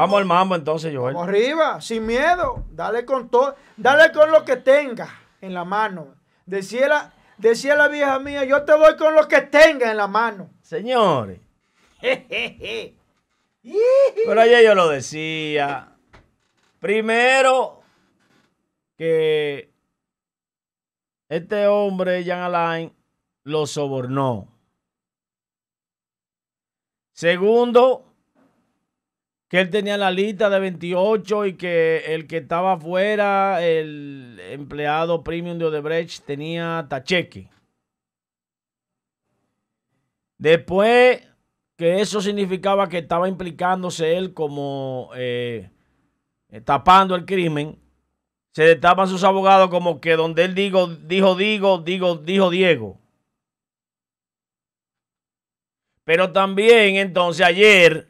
Vamos al mambo entonces, Joel. arriba, sin miedo. Dale con todo. Dale con lo que tenga en la mano. Decía la, decía la vieja mía, yo te doy con lo que tenga en la mano. Señores. Pero ayer yo lo decía. Primero, que este hombre, Jean Alain, lo sobornó. Segundo, que él tenía la lista de 28 y que el que estaba afuera, el empleado premium de Odebrecht, tenía tacheque. Después que eso significaba que estaba implicándose él como eh, tapando el crimen, se destapan sus abogados como que donde él digo, dijo, digo, digo, dijo Diego. Pero también entonces ayer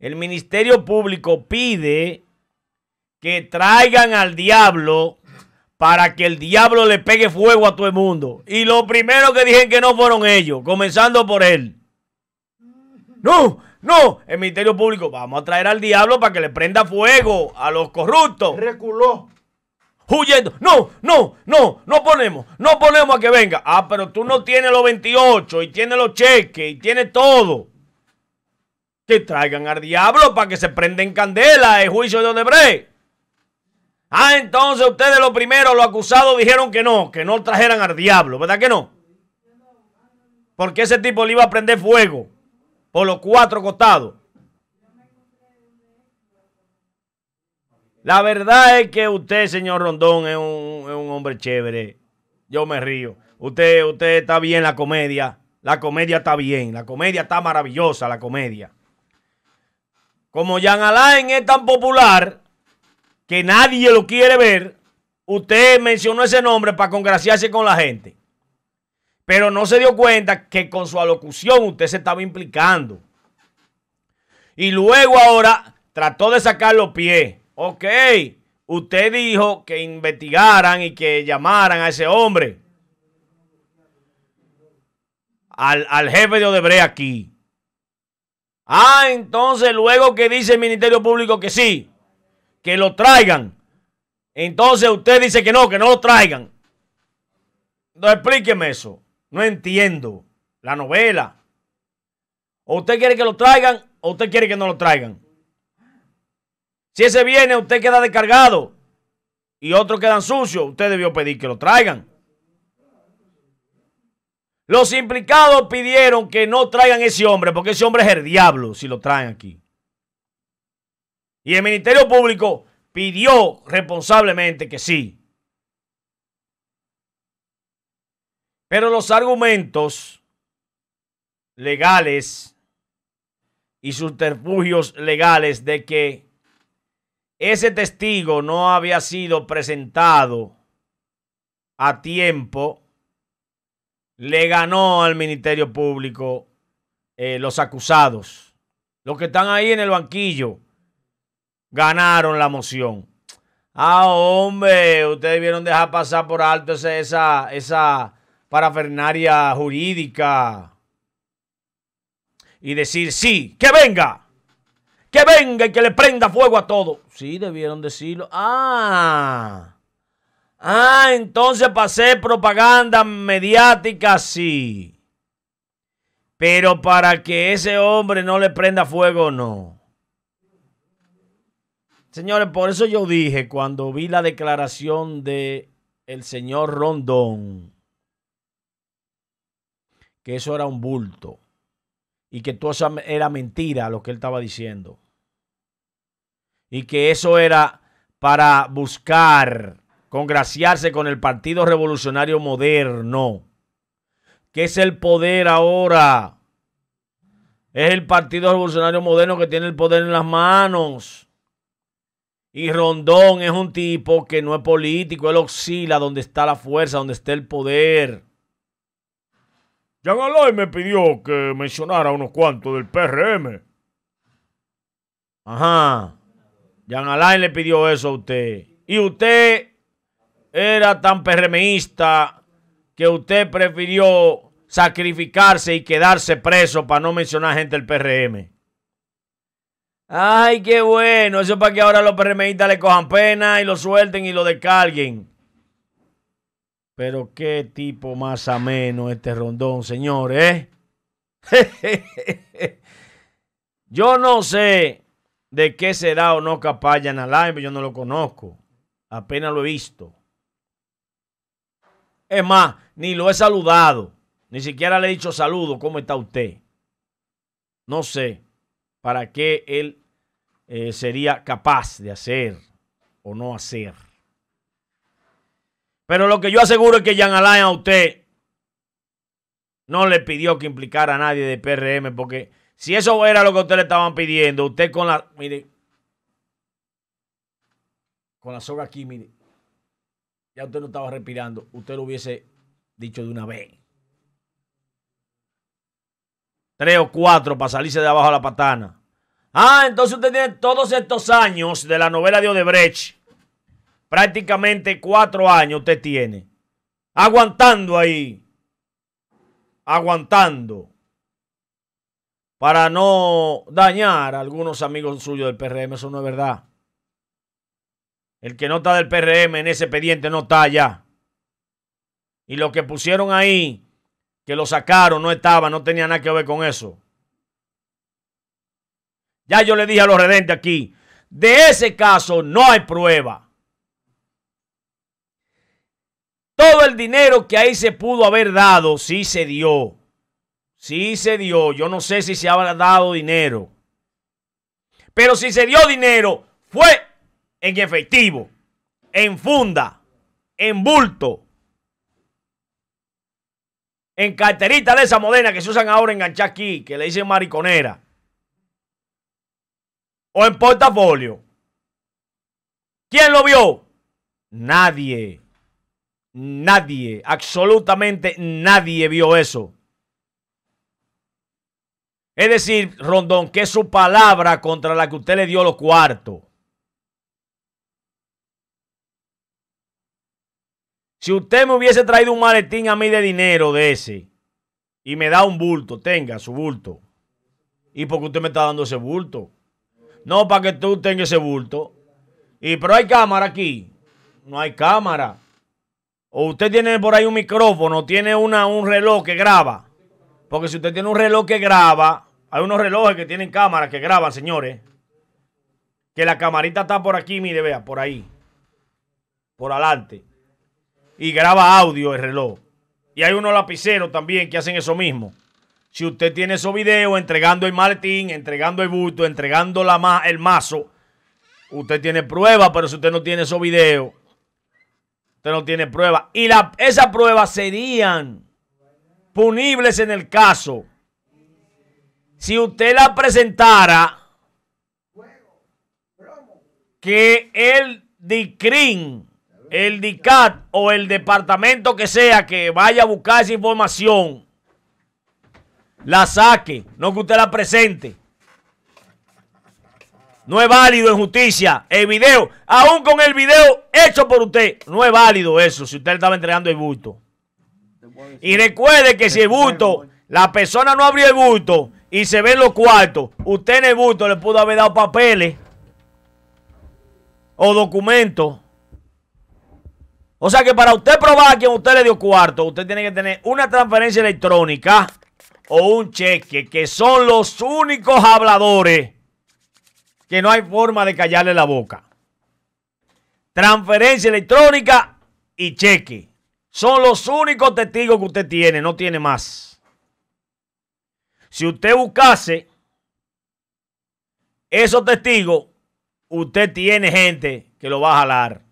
el Ministerio Público pide que traigan al diablo para que el diablo le pegue fuego a todo el mundo. Y lo primero que dijeron que no fueron ellos, comenzando por él. No, no, el Ministerio Público, vamos a traer al diablo para que le prenda fuego a los corruptos. Reculó. Huyendo. No, no, no, no ponemos, no ponemos a que venga. Ah, pero tú no tienes los 28 y tienes los cheques y tienes todo que traigan al diablo para que se prenda en candela el juicio de Odebrecht. Ah, entonces ustedes lo primero, los acusados dijeron que no, que no trajeran al diablo, ¿verdad que no? Porque ese tipo le iba a prender fuego por los cuatro costados. La verdad es que usted, señor Rondón, es un, es un hombre chévere. Yo me río. Usted, usted está bien la comedia. La comedia está bien. La comedia está maravillosa, la comedia como Jan Alain es tan popular que nadie lo quiere ver, usted mencionó ese nombre para congraciarse con la gente. Pero no se dio cuenta que con su alocución usted se estaba implicando. Y luego ahora trató de sacar los pies. Ok, usted dijo que investigaran y que llamaran a ese hombre. Al, al jefe de Odebrecht aquí. Ah, entonces luego que dice el Ministerio Público que sí, que lo traigan. Entonces usted dice que no, que no lo traigan. No explíqueme eso. No entiendo la novela. O usted quiere que lo traigan o usted quiere que no lo traigan. Si ese viene, usted queda descargado y otros quedan sucios. Usted debió pedir que lo traigan. Los implicados pidieron que no traigan ese hombre, porque ese hombre es el diablo si lo traen aquí. Y el Ministerio Público pidió responsablemente que sí. Pero los argumentos legales y subterfugios legales de que ese testigo no había sido presentado a tiempo le ganó al Ministerio Público eh, los acusados. Los que están ahí en el banquillo ganaron la moción. Ah, hombre, ustedes debieron dejar pasar por alto esa, esa, esa parafernaria jurídica y decir, sí, que venga, que venga y que le prenda fuego a todo. Sí, debieron decirlo. Ah. Ah, entonces para hacer propaganda mediática, sí. Pero para que ese hombre no le prenda fuego, no. Señores, por eso yo dije cuando vi la declaración de el señor Rondón que eso era un bulto y que todo eso era mentira lo que él estaba diciendo y que eso era para buscar congraciarse con el Partido Revolucionario Moderno, que es el poder ahora. Es el Partido Revolucionario Moderno que tiene el poder en las manos. Y Rondón es un tipo que no es político, él oscila donde está la fuerza, donde está el poder. Jean Alain me pidió que mencionara unos cuantos del PRM. Ajá. Jean Alain le pidió eso a usted. Y usted era tan PRMista que usted prefirió sacrificarse y quedarse preso para no mencionar gente del PRM. Ay, qué bueno. Eso es para que ahora los PRMistas le cojan pena y lo suelten y lo descarguen. Pero qué tipo más ameno este rondón, señores. ¿eh? Yo no sé de qué será o no capaz pero yo no lo conozco. Apenas lo he visto. Es más, ni lo he saludado. Ni siquiera le he dicho saludo, ¿cómo está usted? No sé para qué él eh, sería capaz de hacer o no hacer. Pero lo que yo aseguro es que Jean Alain a usted no le pidió que implicara a nadie de PRM, porque si eso era lo que usted le estaban pidiendo, usted con la. Mire. Con la soga aquí, mire ya usted no estaba respirando, usted lo hubiese dicho de una vez. Tres o cuatro para salirse de abajo a la patana. Ah, entonces usted tiene todos estos años de la novela de Odebrecht. Prácticamente cuatro años usted tiene. Aguantando ahí. Aguantando. Para no dañar a algunos amigos suyos del PRM. Eso no es verdad. El que no está del PRM en ese expediente no está allá. Y lo que pusieron ahí, que lo sacaron, no estaba, no tenía nada que ver con eso. Ya yo le dije a los redentes aquí, de ese caso no hay prueba. Todo el dinero que ahí se pudo haber dado, sí se dio. Sí se dio. Yo no sé si se habrá dado dinero. Pero si se dio dinero, fue en efectivo, en funda, en bulto, en carterita de esa moderna que se usan ahora en aquí, que le dicen mariconera, o en portafolio. ¿Quién lo vio? Nadie. Nadie, absolutamente nadie vio eso. Es decir, Rondón, que es su palabra contra la que usted le dio los cuartos. Si usted me hubiese traído un maletín a mí de dinero de ese y me da un bulto, tenga su bulto. ¿Y por qué usted me está dando ese bulto? No, para que tú tengas ese bulto. Y pero hay cámara aquí. No hay cámara. O usted tiene por ahí un micrófono, tiene una, un reloj que graba. Porque si usted tiene un reloj que graba, hay unos relojes que tienen cámaras que graban, señores. Que la camarita está por aquí, mire, vea, por ahí. Por adelante y graba audio el reloj. Y hay unos lapiceros también que hacen eso mismo. Si usted tiene esos videos entregando el martín entregando el bulto, entregando la el mazo, usted tiene prueba, pero si usted no tiene esos videos, usted no tiene prueba. Y esas pruebas serían punibles en el caso. Si usted la presentara que el DICRIN el DICAT o el departamento que sea que vaya a buscar esa información, la saque, no que usted la presente. No es válido en justicia el video, aún con el video hecho por usted, no es válido eso si usted le estaba entregando el bulto. Y recuerde que si el bulto, la persona no abrió el bulto y se en los cuartos, usted en el bulto le pudo haber dado papeles o documentos o sea que para usted probar a quien usted le dio cuarto, usted tiene que tener una transferencia electrónica o un cheque, que son los únicos habladores que no hay forma de callarle la boca. Transferencia electrónica y cheque. Son los únicos testigos que usted tiene, no tiene más. Si usted buscase esos testigos, usted tiene gente que lo va a jalar.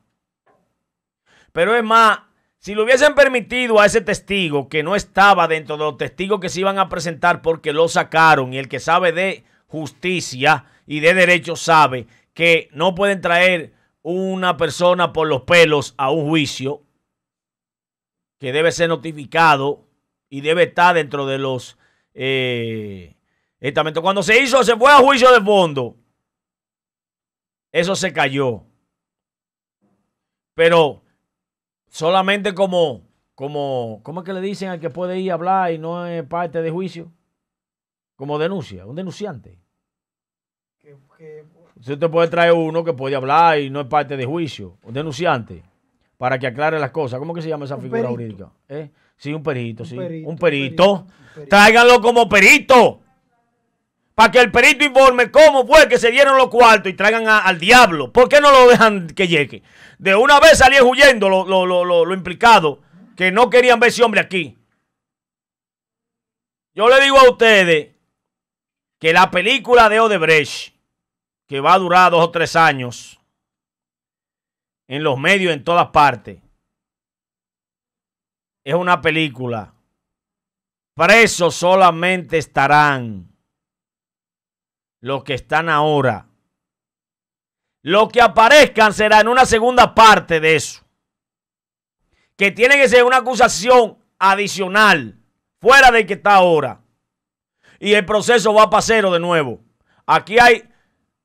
Pero es más, si lo hubiesen permitido a ese testigo que no estaba dentro de los testigos que se iban a presentar porque lo sacaron y el que sabe de justicia y de derecho sabe que no pueden traer una persona por los pelos a un juicio que debe ser notificado y debe estar dentro de los eh, estamentos. Cuando se hizo, se fue a juicio de fondo. Eso se cayó. Pero solamente como, como, ¿cómo es que le dicen al que puede ir a hablar y no es parte de juicio? Como denuncia, un denunciante. Que, si Usted puede traer uno que puede hablar y no es parte de juicio, un denunciante, para que aclare las cosas. ¿Cómo que se llama esa figura jurídica? Sí, un perito, sí. un, perito. un como perito para que el perito informe cómo fue que se dieron los cuartos y traigan al diablo. ¿Por qué no lo dejan que llegue? De una vez salían huyendo los lo, implicados que no querían ver ese hombre aquí. Yo le digo a ustedes que la película de Odebrecht, que va a durar dos o tres años, en los medios, en todas partes, es una película. Presos solamente estarán los que están ahora. Lo que aparezcan será en una segunda parte de eso. Que tiene que ser una acusación adicional, fuera del que está ahora. Y el proceso va para cero de nuevo. Aquí hay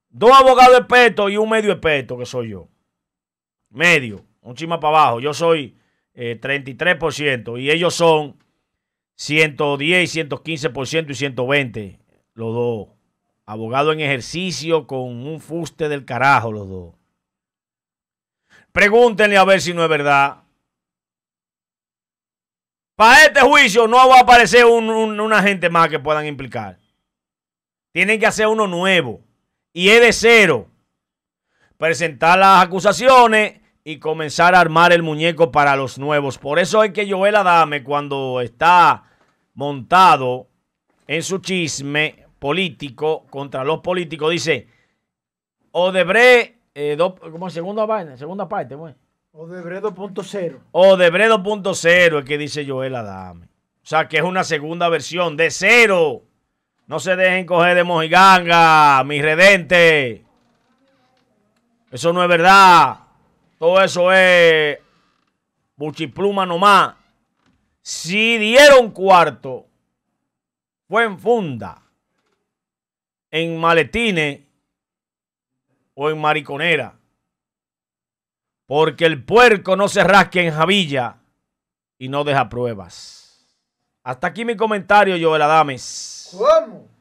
dos abogados expertos y un medio experto, que soy yo. Medio, un chima para abajo. Yo soy 33% eh, y ellos son 110, 115% y 120, los dos abogado en ejercicio con un fuste del carajo los dos. Pregúntenle a ver si no es verdad. Para este juicio no va a aparecer una gente más que puedan implicar. Tienen que hacer uno nuevo. Y es de cero. Presentar las acusaciones y comenzar a armar el muñeco para los nuevos. Por eso es que Joel Adame, cuando está montado en su chisme, político contra los políticos. Dice, Odebrecht, eh, como segunda vaina, segunda parte, Odebre Odebrecht 2.0. Odebrecht 2.0 es que dice Joel Adame. O sea, que es una segunda versión de cero. No se dejen coger de mojiganga, mi redente. Eso no es verdad. Todo eso es buchipluma nomás. Si dieron cuarto, fue en funda en maletines o en mariconera. Porque el puerco no se rasque en javilla y no deja pruebas. Hasta aquí mi comentario, Joel Adames. ¿Cómo?